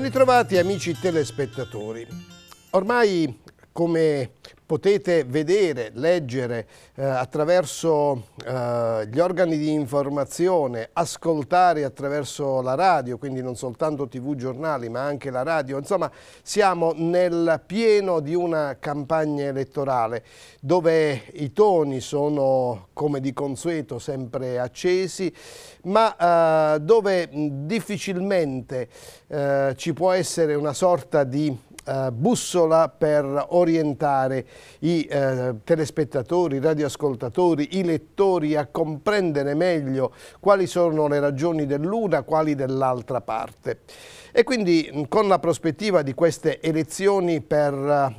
Ben ritrovati amici telespettatori. Ormai come potete vedere, leggere eh, attraverso eh, gli organi di informazione, ascoltare attraverso la radio, quindi non soltanto tv giornali ma anche la radio, insomma siamo nel pieno di una campagna elettorale dove i toni sono come di consueto sempre accesi ma eh, dove difficilmente eh, ci può essere una sorta di eh, bussola per orientare i eh, telespettatori, i radioascoltatori, i lettori a comprendere meglio quali sono le ragioni dell'una, quali dell'altra parte. E quindi con la prospettiva di queste elezioni per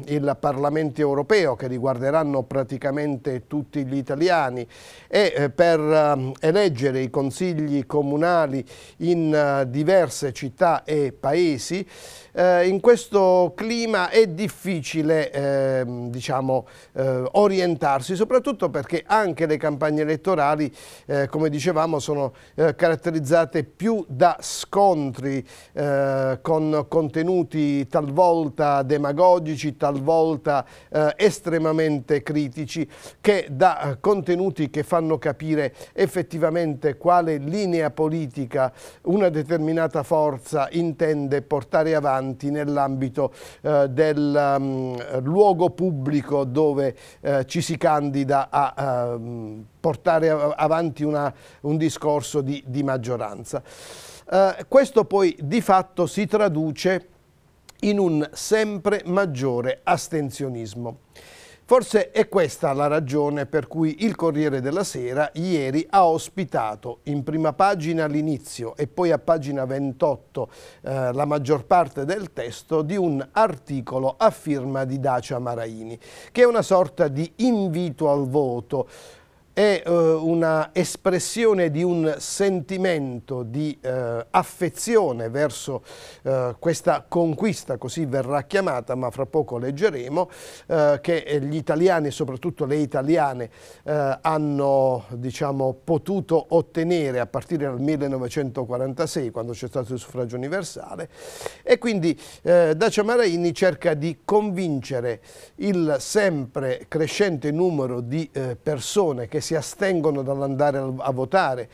eh, il Parlamento europeo che riguarderanno praticamente tutti gli italiani e eh, per eh, eleggere i consigli comunali in diverse città e paesi, in questo clima è difficile ehm, diciamo, orientarsi, soprattutto perché anche le campagne elettorali, come dicevamo, sono caratterizzate più da scontri eh, con contenuti talvolta demagogici, talvolta eh, estremamente critici, che da contenuti che fanno capire effettivamente quale linea politica una determinata forza intende portare avanti nell'ambito eh, del um, luogo pubblico dove eh, ci si candida a, ehm, a portare avanti una, un discorso di, di maggioranza. Eh, questo poi di fatto si traduce in un sempre maggiore astensionismo. Forse è questa la ragione per cui il Corriere della Sera ieri ha ospitato in prima pagina l'inizio e poi a pagina 28 eh, la maggior parte del testo di un articolo a firma di Dacia Maraini, che è una sorta di invito al voto è eh, una espressione di un sentimento di eh, affezione verso eh, questa conquista, così verrà chiamata, ma fra poco leggeremo, eh, che gli italiani e soprattutto le italiane eh, hanno diciamo, potuto ottenere a partire dal 1946, quando c'è stato il suffragio universale, e quindi eh, Dacia Maraini cerca di convincere il sempre crescente numero di persone che si astengono dall'andare a votare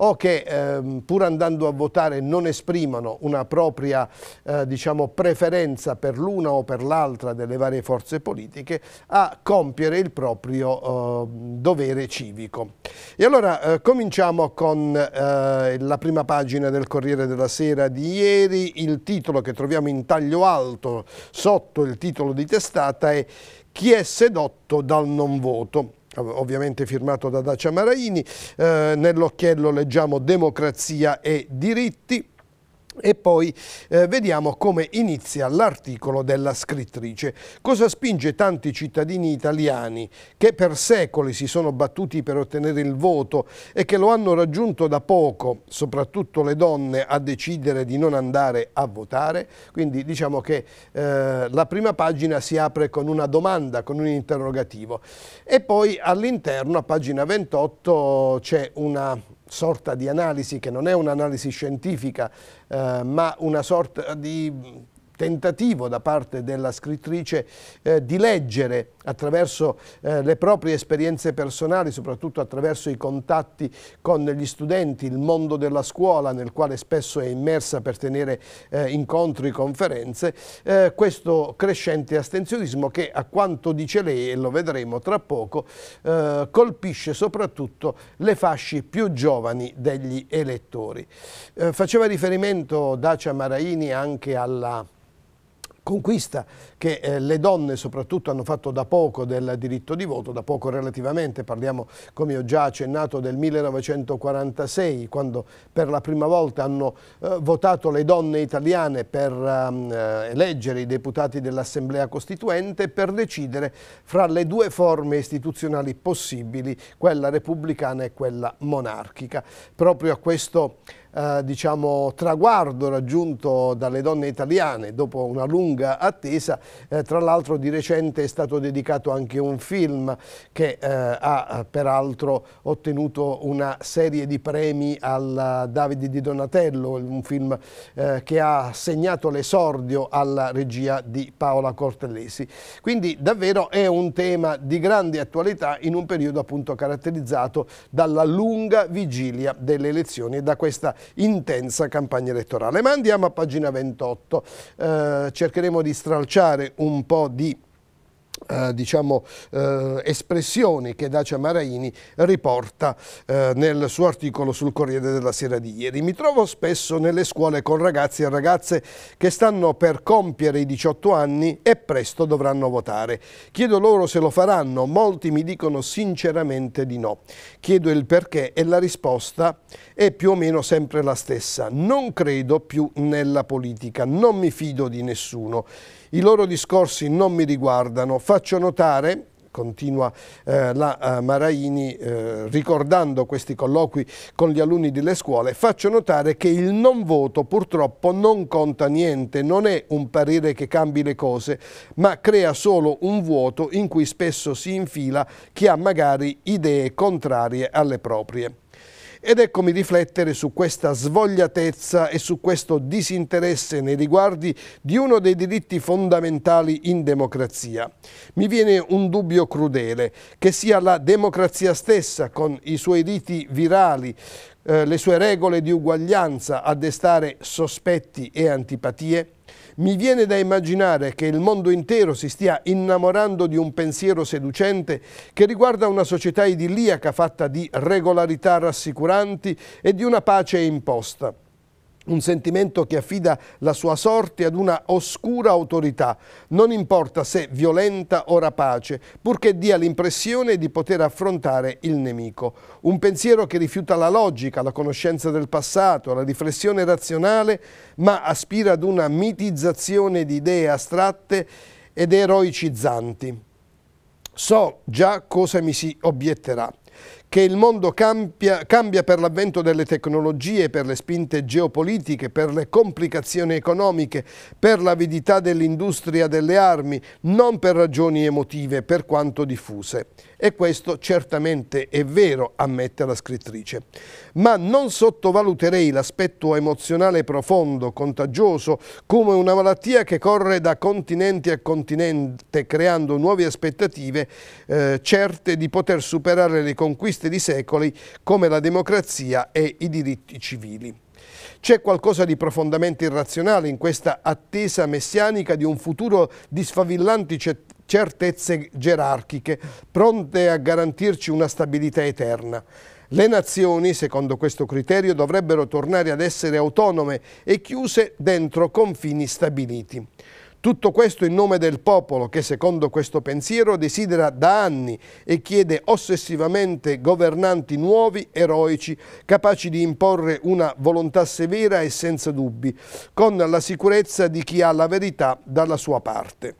o che ehm, pur andando a votare non esprimano una propria eh, diciamo, preferenza per l'una o per l'altra delle varie forze politiche a compiere il proprio eh, dovere civico. E allora eh, cominciamo con eh, la prima pagina del Corriere della Sera di ieri, il titolo che troviamo in taglio alto sotto il titolo di testata è Chi è sedotto dal non voto? ovviamente firmato da Dacia Maraini, eh, nell'occhiello leggiamo democrazia e diritti, e poi eh, vediamo come inizia l'articolo della scrittrice. Cosa spinge tanti cittadini italiani che per secoli si sono battuti per ottenere il voto e che lo hanno raggiunto da poco, soprattutto le donne, a decidere di non andare a votare? Quindi diciamo che eh, la prima pagina si apre con una domanda, con un interrogativo. E poi all'interno, a pagina 28, c'è una sorta di analisi che non è un'analisi scientifica eh, ma una sorta di tentativo da parte della scrittrice eh, di leggere attraverso eh, le proprie esperienze personali, soprattutto attraverso i contatti con gli studenti, il mondo della scuola nel quale spesso è immersa per tenere eh, incontri, conferenze, eh, questo crescente astensionismo che a quanto dice lei, e lo vedremo tra poco, eh, colpisce soprattutto le fasci più giovani degli elettori. Eh, faceva riferimento Dacia Maraini anche alla conquista che eh, le donne soprattutto hanno fatto da poco del diritto di voto, da poco relativamente, parliamo come ho già accennato del 1946 quando per la prima volta hanno eh, votato le donne italiane per ehm, eh, eleggere i deputati dell'Assemblea Costituente per decidere fra le due forme istituzionali possibili, quella repubblicana e quella monarchica. Proprio a questo eh, diciamo, traguardo raggiunto dalle donne italiane dopo una lunga attesa. Eh, tra l'altro di recente è stato dedicato anche un film che eh, ha eh, peraltro ottenuto una serie di premi al Davide di Donatello, un film che ha segnato l'esordio alla regia di Paola Cortellesi. Quindi davvero è un tema di grande attualità in un periodo appunto caratterizzato dalla lunga vigilia delle elezioni e da questa intensa campagna elettorale. Ma andiamo a pagina 28, eh, cercheremo di stralciare un po' di eh, diciamo, eh, espressioni che Dacia Maraini riporta eh, nel suo articolo sul Corriere della Sera di ieri. Mi trovo spesso nelle scuole con ragazzi e ragazze che stanno per compiere i 18 anni e presto dovranno votare. Chiedo loro se lo faranno, molti mi dicono sinceramente di no. Chiedo il perché e la risposta è più o meno sempre la stessa. Non credo più nella politica, non mi fido di nessuno. I loro discorsi non mi riguardano. Faccio notare continua eh, la eh, Maraini eh, ricordando questi colloqui con gli alunni delle scuole, faccio notare che il non voto purtroppo non conta niente, non è un parere che cambi le cose, ma crea solo un vuoto in cui spesso si infila chi ha magari idee contrarie alle proprie. Ed eccomi riflettere su questa svogliatezza e su questo disinteresse nei riguardi di uno dei diritti fondamentali in democrazia. Mi viene un dubbio crudele, che sia la democrazia stessa, con i suoi riti virali, eh, le sue regole di uguaglianza a destare sospetti e antipatie, mi viene da immaginare che il mondo intero si stia innamorando di un pensiero seducente che riguarda una società idilliaca fatta di regolarità rassicuranti e di una pace imposta un sentimento che affida la sua sorte ad una oscura autorità, non importa se violenta o rapace, purché dia l'impressione di poter affrontare il nemico. Un pensiero che rifiuta la logica, la conoscenza del passato, la riflessione razionale, ma aspira ad una mitizzazione di idee astratte ed eroicizzanti. So già cosa mi si obietterà che il mondo cambia, cambia per l'avvento delle tecnologie, per le spinte geopolitiche, per le complicazioni economiche, per l'avidità dell'industria delle armi, non per ragioni emotive, per quanto diffuse e questo certamente è vero, ammette la scrittrice. Ma non sottovaluterei l'aspetto emozionale profondo, contagioso, come una malattia che corre da continente a continente, creando nuove aspettative eh, certe di poter superare le conquiste di secoli come la democrazia e i diritti civili. C'è qualcosa di profondamente irrazionale in questa attesa messianica di un futuro di sfavillanti certezze gerarchiche, pronte a garantirci una stabilità eterna. Le nazioni, secondo questo criterio, dovrebbero tornare ad essere autonome e chiuse dentro confini stabiliti. Tutto questo in nome del popolo che secondo questo pensiero desidera da anni e chiede ossessivamente governanti nuovi, eroici, capaci di imporre una volontà severa e senza dubbi, con la sicurezza di chi ha la verità dalla sua parte.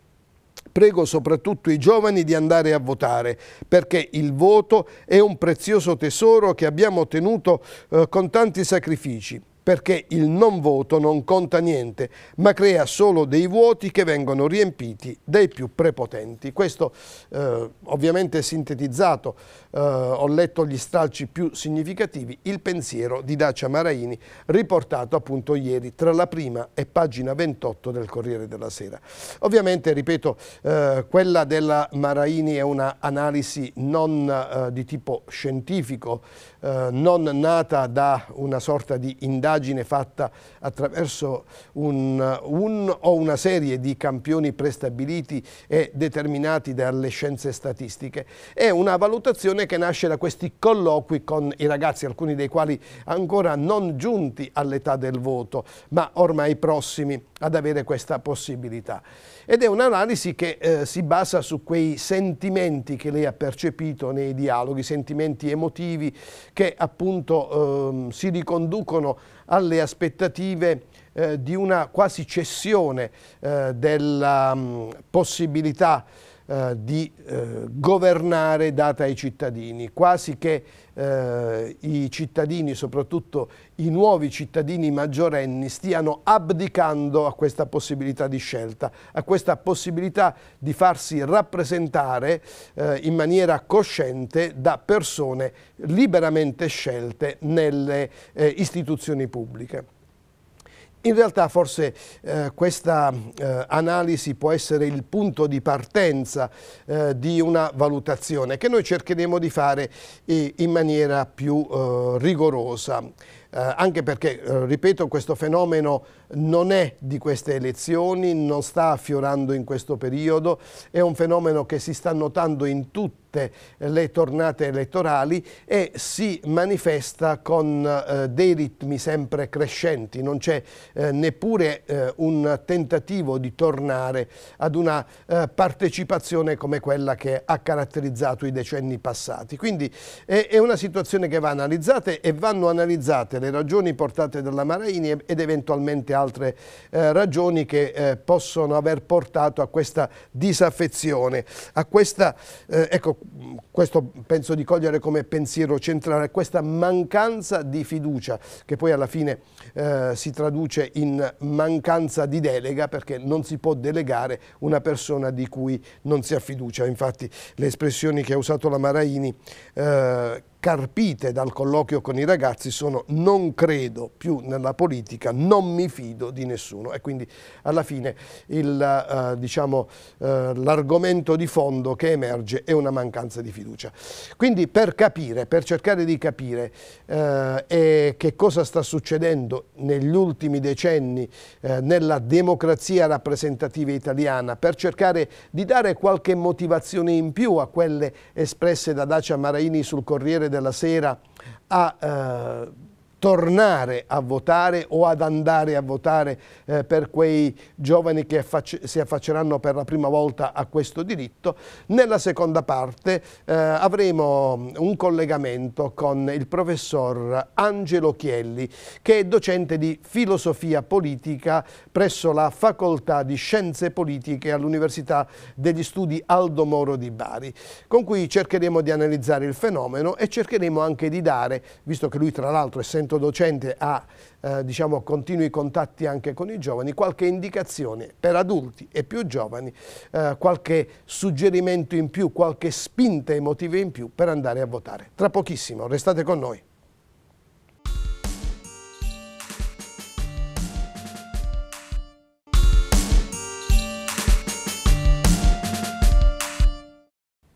Prego soprattutto i giovani di andare a votare, perché il voto è un prezioso tesoro che abbiamo ottenuto eh, con tanti sacrifici perché il non voto non conta niente, ma crea solo dei vuoti che vengono riempiti dai più prepotenti. Questo eh, ovviamente sintetizzato, eh, ho letto gli stralci più significativi, il pensiero di Dacia Maraini riportato appunto ieri tra la prima e pagina 28 del Corriere della Sera. Ovviamente, ripeto, eh, quella della Maraini è un'analisi non eh, di tipo scientifico, eh, non nata da una sorta di indagine indagine fatta attraverso un, un o una serie di campioni prestabiliti e determinati dalle scienze statistiche. È una valutazione che nasce da questi colloqui con i ragazzi, alcuni dei quali ancora non giunti all'età del voto, ma ormai prossimi ad avere questa possibilità. Ed è un'analisi che eh, si basa su quei sentimenti che lei ha percepito nei dialoghi, sentimenti emotivi che appunto ehm, si riconducono alle aspettative eh, di una quasi cessione eh, della mh, mm, possibilità eh, di eh, governare data ai cittadini, quasi che eh, i cittadini, soprattutto i nuovi cittadini maggiorenni, stiano abdicando a questa possibilità di scelta, a questa possibilità di farsi rappresentare eh, in maniera cosciente da persone liberamente scelte nelle eh, istituzioni pubbliche. In realtà forse eh, questa eh, analisi può essere il punto di partenza eh, di una valutazione che noi cercheremo di fare eh, in maniera più eh, rigorosa. Eh, anche perché, eh, ripeto, questo fenomeno non è di queste elezioni, non sta affiorando in questo periodo, è un fenomeno che si sta notando in tutte le tornate elettorali e si manifesta con eh, dei ritmi sempre crescenti, non c'è eh, neppure eh, un tentativo di tornare ad una eh, partecipazione come quella che ha caratterizzato i decenni passati. Quindi è, è una situazione che va analizzata e vanno analizzate state le ragioni portate dalla Maraini ed eventualmente altre eh, ragioni che eh, possono aver portato a questa disaffezione, a questa, eh, ecco, questo penso di cogliere come pensiero centrale, a questa mancanza di fiducia che poi alla fine eh, si traduce in mancanza di delega perché non si può delegare una persona di cui non si ha fiducia. Infatti le espressioni che ha usato la Maraini eh, carpite dal colloquio con i ragazzi sono non credo più nella politica, non mi fido di nessuno e quindi alla fine l'argomento eh, diciamo, eh, di fondo che emerge è una mancanza di fiducia. Quindi per capire, per cercare di capire eh, che cosa sta succedendo negli ultimi decenni eh, nella democrazia rappresentativa italiana, per cercare di dare qualche motivazione in più a quelle espresse da Dacia Maraini sul Corriere della Sera a Eh, tornare a votare o ad andare a votare eh, per quei giovani che affacci si affacceranno per la prima volta a questo diritto. Nella seconda parte eh, avremo un collegamento con il professor Angelo Chielli che è docente di filosofia politica presso la facoltà di scienze politiche all'Università degli Studi Aldo Moro di Bari con cui cercheremo di analizzare il fenomeno e cercheremo anche di dare, visto che lui tra l'altro è sempre centro docente ha eh, diciamo, continui contatti anche con i giovani, qualche indicazione per adulti e più giovani, eh, qualche suggerimento in più, qualche spinta emotiva in più per andare a votare. Tra pochissimo, restate con noi.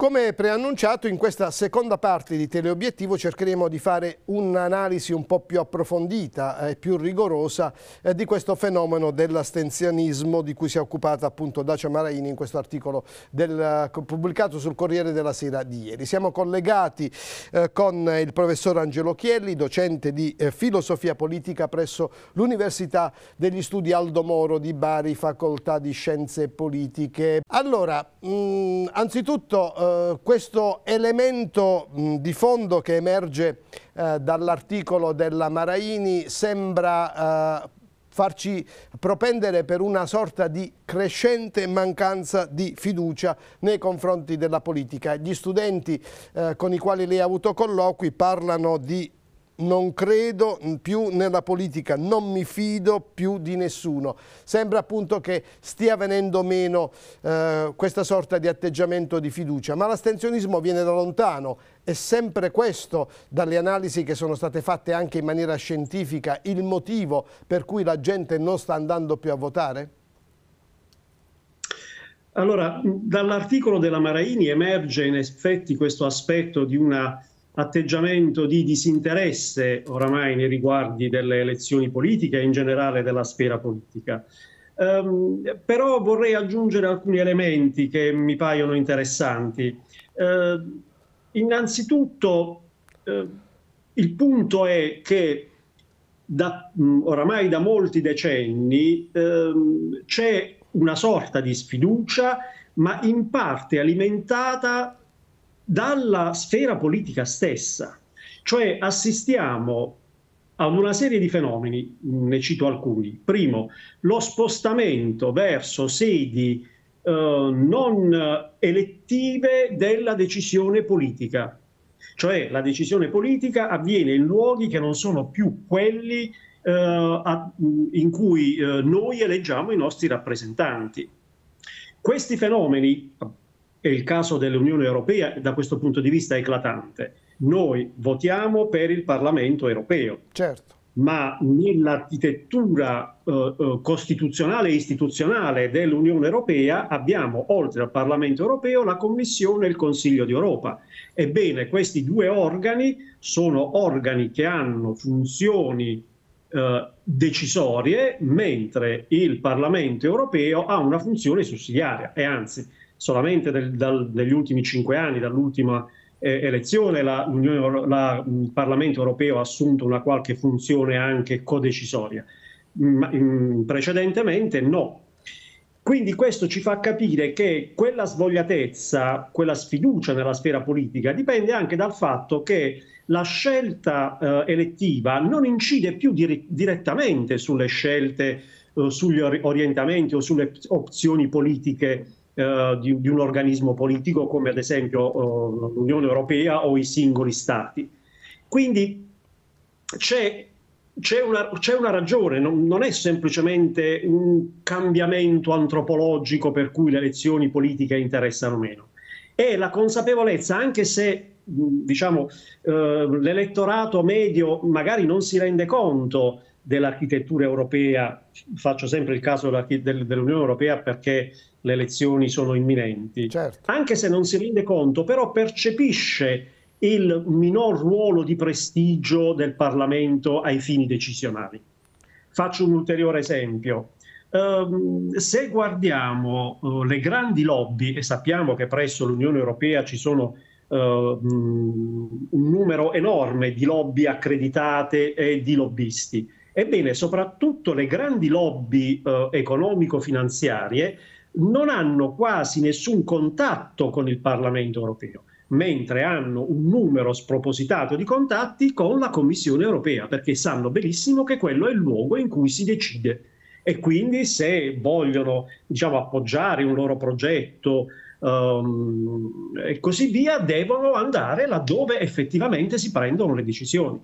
Come preannunciato in questa seconda parte di Teleobiettivo cercheremo di fare un'analisi un po' più approfondita e più rigorosa eh, di questo fenomeno dell'astenzianismo di cui si è occupata appunto Dacia Maraini in questo articolo del, eh, pubblicato sul Corriere della Sera di ieri. Siamo collegati eh, con il professor Angelo Chielli, docente di filosofia politica presso l'Università degli Studi Aldo Moro di Bari, facoltà di Scienze Politiche. Allora, mh, mm, anzitutto eh, questo elemento mh, di fondo che emerge eh, dall'articolo della Maraini sembra eh, farci propendere per una sorta di crescente mancanza di fiducia nei confronti della politica. Gli studenti eh, con i quali lei ha avuto colloqui parlano di non credo più nella politica, non mi fido più di nessuno. Sembra appunto che stia venendo meno eh, questa sorta di atteggiamento di fiducia, ma l'astensionismo viene da lontano è sempre questo, dalle analisi che sono state fatte anche in maniera scientifica, il motivo per cui la gente non sta andando più a votare? Allora, dall'articolo della Maraini emerge in effetti questo aspetto di una atteggiamento di disinteresse oramai nei riguardi delle elezioni politiche e in generale della sfera politica. Um, però vorrei aggiungere alcuni elementi che mi paiono interessanti. Uh, innanzitutto uh, il punto è che da, um, oramai da molti decenni um, c'è una sorta di sfiducia, ma in parte alimentata dalla sfera politica stessa. Cioè assistiamo ad una serie di fenomeni, ne cito alcuni. Primo, lo spostamento verso sedi eh, non elettive della decisione politica. Cioè la decisione politica avviene in luoghi che non sono più quelli eh, a, in cui eh, noi eleggiamo i nostri rappresentanti. Questi fenomeni, e il caso dell'Unione Europea da questo punto di vista è eclatante. Noi votiamo per il Parlamento europeo. Certo. Ma nell'architettura eh, eh, costituzionale e istituzionale dell'Unione Europea abbiamo, oltre al Parlamento europeo, la Commissione e il Consiglio d'Europa. Ebbene, questi due organi sono organi che hanno funzioni eh, decisorie, mentre il Parlamento europeo ha una funzione sussidiaria e anzi solamente del, dal, degli ultimi cinque anni, dall'ultima eh, elezione, la, la, il mm, Parlamento europeo ha assunto una qualche funzione anche codecisoria. Mm, ma, in, mm, precedentemente no. Quindi questo ci fa capire che quella svogliatezza, quella sfiducia nella sfera politica dipende anche dal fatto che la scelta eh, elettiva non incide più dir direttamente sulle scelte, eh, sugli orientamenti o sulle opzioni politiche eh, di, di, un organismo politico come ad esempio eh, l'Unione Europea o i singoli stati. Quindi c'è, c'è, una, c'è una, ragione, non, non è semplicemente un cambiamento antropologico per cui le elezioni politiche interessano meno È la consapevolezza, anche se diciamo, eh, l'elettorato medio magari non si rende conto dell'architettura europea, faccio sempre il caso dell'Unione Europea perché le elezioni sono imminenti, certo. anche se non si rende conto, però percepisce il minor ruolo di prestigio del Parlamento ai fini decisionali. Faccio un ulteriore esempio. Um, se guardiamo uh, le grandi lobby, e sappiamo che presso l'Unione Europea ci sono uh, un numero enorme di lobby accreditate e di lobbisti, ebbene soprattutto le grandi lobby uh, economico-finanziarie non hanno quasi nessun contatto con il Parlamento europeo, mentre hanno un numero spropositato di contatti con la Commissione europea, perché sanno benissimo che quello è il luogo in cui si decide. E quindi se vogliono diciamo, appoggiare un loro progetto um, e così via, devono andare laddove effettivamente si prendono le decisioni.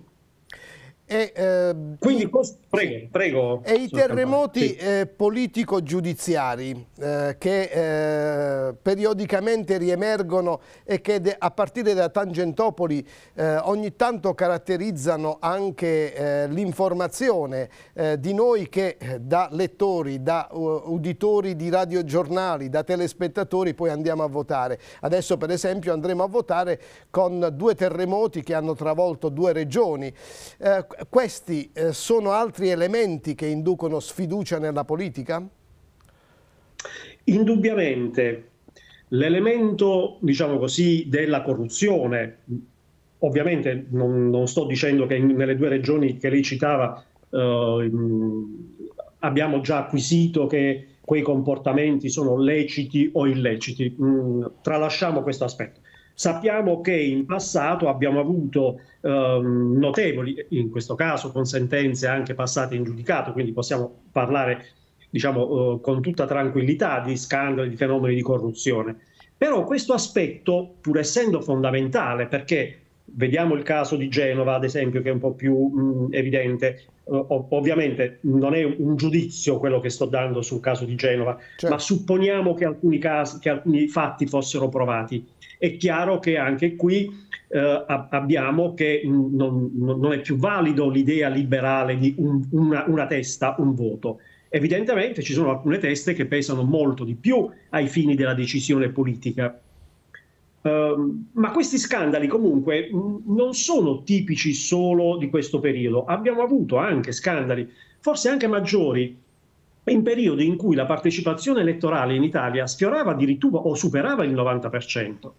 E, eh, Quindi, prego, prego. E i terremoti sì. eh, politico-giudiziari eh, che eh, periodicamente riemergono e che a partire da Tangentopoli eh, ogni tanto caratterizzano anche eh, l'informazione di noi che da lettori, da uh, uditori di radiogiornali, da telespettatori poi andiamo a votare. Adesso per esempio andremo a votare con due terremoti che hanno travolto due regioni questi eh, sono altri elementi che inducono sfiducia nella politica? Indubbiamente. L'elemento, diciamo così, della corruzione, ovviamente non, non sto dicendo che in, nelle due regioni che lei citava eh, abbiamo già acquisito che quei comportamenti sono leciti o illeciti, mm, tralasciamo questo aspetto. Sappiamo che in passato abbiamo avuto ehm, notevoli, in questo caso con sentenze anche passate in giudicato, quindi possiamo parlare diciamo, eh, con tutta tranquillità di scandali, di fenomeni di corruzione. Però questo aspetto, pur essendo fondamentale, perché Vediamo il caso di Genova, ad esempio, che è un po' più mh, evidente. Uh, ovviamente non è un giudizio quello che sto dando sul caso di Genova, certo. ma supponiamo che alcuni, casi, che alcuni fatti fossero provati. È chiaro che anche qui eh, abbiamo che non, non, è più valido l'idea liberale di un, una, una, testa, un voto. Evidentemente ci sono alcune teste che pesano molto di più ai fini della decisione politica Ehm, ma questi scandali comunque non sono tipici solo di questo periodo, abbiamo avuto anche scandali, forse anche maggiori, in periodi in cui la partecipazione elettorale in Italia sfiorava addirittura o superava il 90%.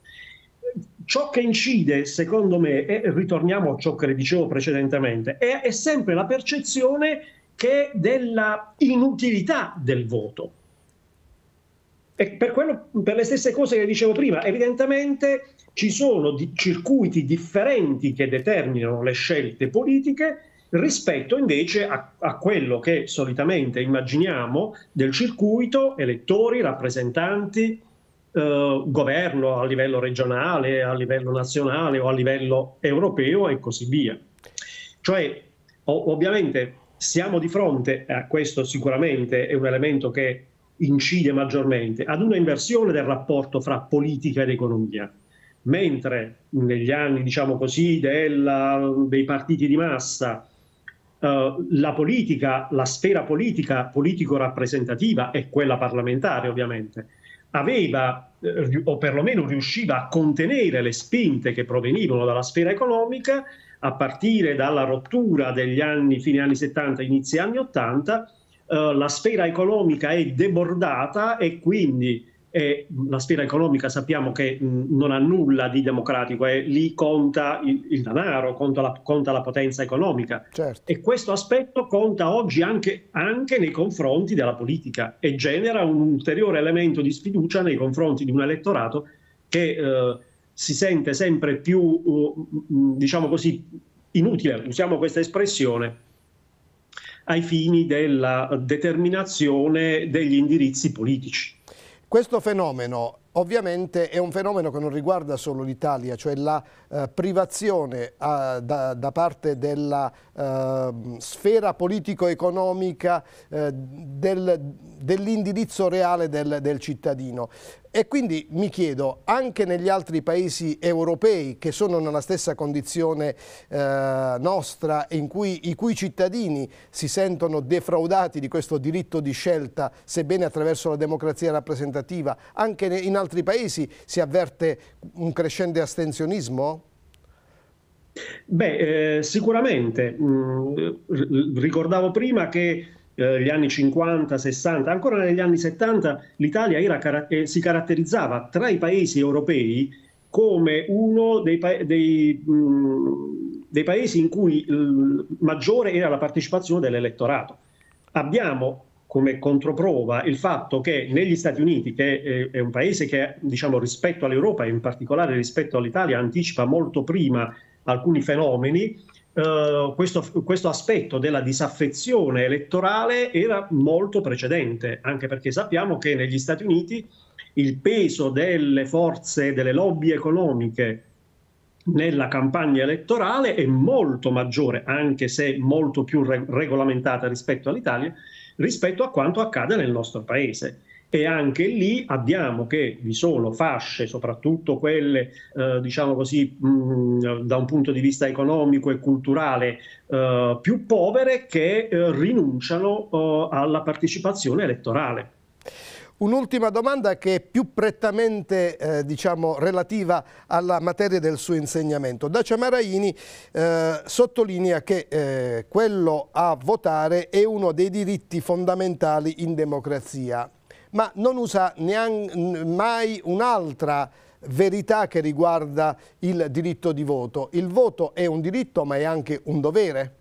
Ciò che incide, secondo me, e ritorniamo a ciò che le dicevo precedentemente, è, è sempre la percezione che della inutilità del voto e per, quello, per le stesse cose che dicevo prima, evidentemente ci sono di circuiti differenti che determinano le scelte politiche rispetto invece a, a, quello che solitamente immaginiamo del circuito elettori, rappresentanti, eh, governo a livello regionale, a livello nazionale o a livello europeo e così via. Cioè, ovviamente siamo di fronte a questo sicuramente è un elemento che incide maggiormente, ad una inversione del rapporto fra politica ed economia. Mentre negli anni, diciamo così, della, dei partiti di massa, eh, la politica, la sfera politica, politico-rappresentativa e quella parlamentare ovviamente, aveva eh, o perlomeno riusciva a contenere le spinte che provenivano dalla sfera economica a partire dalla rottura degli anni, fine anni 70, inizi anni 80, eh, la sfera economica è debordata e quindi eh, la sfera economica sappiamo che non ha nulla di democratico, è eh, lì conta il, il denaro, conta la, conta la, potenza economica certo. e questo aspetto conta oggi anche, anche nei confronti della politica e genera un ulteriore elemento di sfiducia nei confronti di un elettorato che eh, si sente sempre più, uh, diciamo così, inutile, usiamo questa espressione, ai fini della determinazione degli indirizzi politici. Questo fenomeno ovviamente è un fenomeno che non riguarda solo l'Italia, cioè la eh, privazione eh, da, da, parte della eh, sfera politico-economica eh, del dell'indirizzo reale del, del cittadino. E quindi mi chiedo, anche negli altri paesi europei che sono nella stessa condizione eh, nostra, cui, i cui cittadini si sentono defraudati di questo diritto di scelta, sebbene attraverso la democrazia rappresentativa, anche in altri paesi si avverte un crescente astensionismo? Beh, eh, sicuramente. Mm, ricordavo prima che eh, gli anni 50, 60, ancora negli anni 70 l'Italia era, eh, si caratterizzava tra i paesi europei come uno dei, pa dei, mh, mm, dei paesi in cui mh, maggiore era la partecipazione dell'elettorato. Abbiamo come controprova il fatto che negli Stati Uniti, che è un paese che diciamo, rispetto all'Europa e in particolare rispetto all'Italia anticipa molto prima alcuni fenomeni, Uh, questo, questo, aspetto della disaffezione elettorale era molto precedente, anche perché sappiamo che negli Stati Uniti il peso delle forze, delle lobby economiche nella campagna elettorale è molto maggiore, anche se molto più re- regolamentata rispetto all'Italia, rispetto a quanto accade nel nostro paese. E anche lì abbiamo che vi sono fasce, soprattutto quelle, eh, diciamo così, mh, mm, da un punto di vista economico e culturale, eh, più povere che eh, rinunciano eh, alla partecipazione elettorale. Un'ultima domanda che è più prettamente eh, diciamo, relativa alla materia del suo insegnamento. Dacia Maraini eh, sottolinea che eh, quello a votare è uno dei diritti fondamentali in democrazia, ma non usa mai un'altra verità che riguarda il diritto di voto. Il voto è un diritto ma è anche un dovere.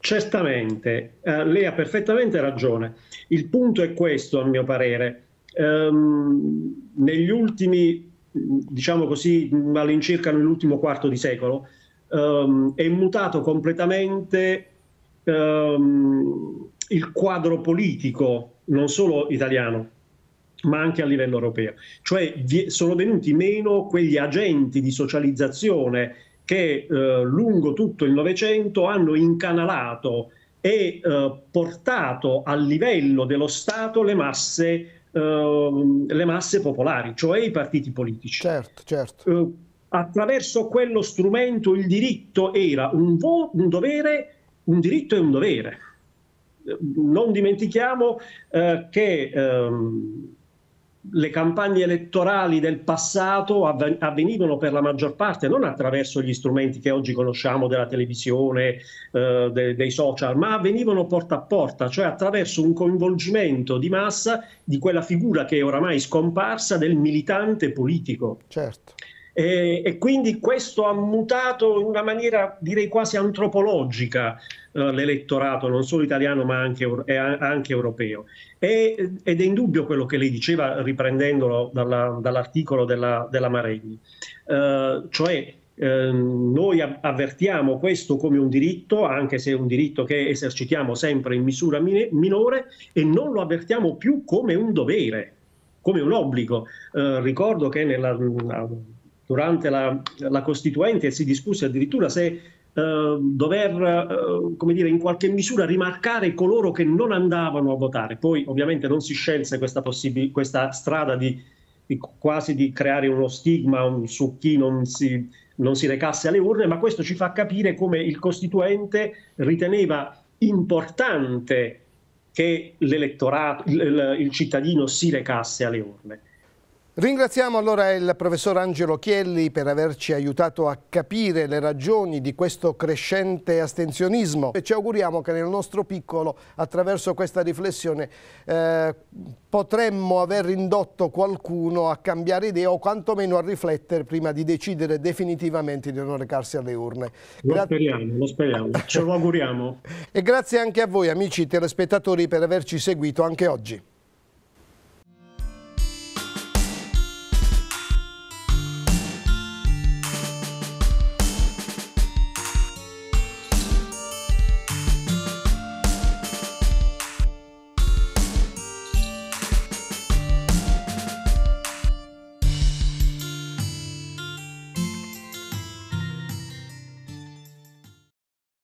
Certamente, eh, lei ha perfettamente ragione. Il punto è questo, a mio parere. Um, negli ultimi, diciamo così, all'incirca nell'ultimo quarto di secolo, um, è mutato completamente um, il quadro politico, non solo italiano, ma anche a livello europeo. Cioè sono venuti meno quegli agenti di socializzazione che eh, lungo tutto il Novecento hanno incanalato e eh, portato al livello dello Stato le masse, ehm, le masse, popolari, cioè i partiti politici. Certo, certo. Eh, attraverso quello strumento il diritto era un, vo- un dovere, un diritto e un dovere eh, non dimentichiamo eh, che ehm, le campagne elettorali del passato avvenivano per la maggior parte non attraverso gli strumenti che oggi conosciamo della televisione, eh, de- dei social, ma avvenivano porta a porta, cioè attraverso un coinvolgimento di massa di quella figura che è oramai scomparsa del militante politico. Certo. E, e, quindi questo ha mutato in una maniera direi quasi antropologica eh, l'elettorato, non solo italiano ma anche, anche europeo. E, ed è indubbio quello che lei diceva riprendendolo dalla, dall'articolo della, della Maregni, eh, cioè eh, noi avvertiamo questo come un diritto, anche se è un diritto che esercitiamo sempre in misura minore, e non lo avvertiamo più come un dovere, come un obbligo. Eh, ricordo che nella, mm, durante la, la Costituente si discusse addirittura se eh, dover, eh, come dire, in qualche misura rimarcare coloro che non andavano a votare. Poi ovviamente non si scelse questa, possib- questa strada di, di, quasi di creare uno stigma un, su chi non si, non si recasse alle urne, ma questo ci fa capire come il Costituente riteneva importante che l'elettorato, il, il cittadino si recasse alle urne. Ringraziamo allora il professor Angelo Chielli per averci aiutato a capire le ragioni di questo crescente astensionismo e ci auguriamo che nel nostro piccolo, attraverso questa riflessione, eh, potremmo aver indotto qualcuno a cambiare idea o quantomeno a riflettere prima di decidere definitivamente di non recarsi alle urne. Gra lo speriamo, lo speriamo, ce lo auguriamo. e grazie anche a voi amici telespettatori per averci seguito anche oggi.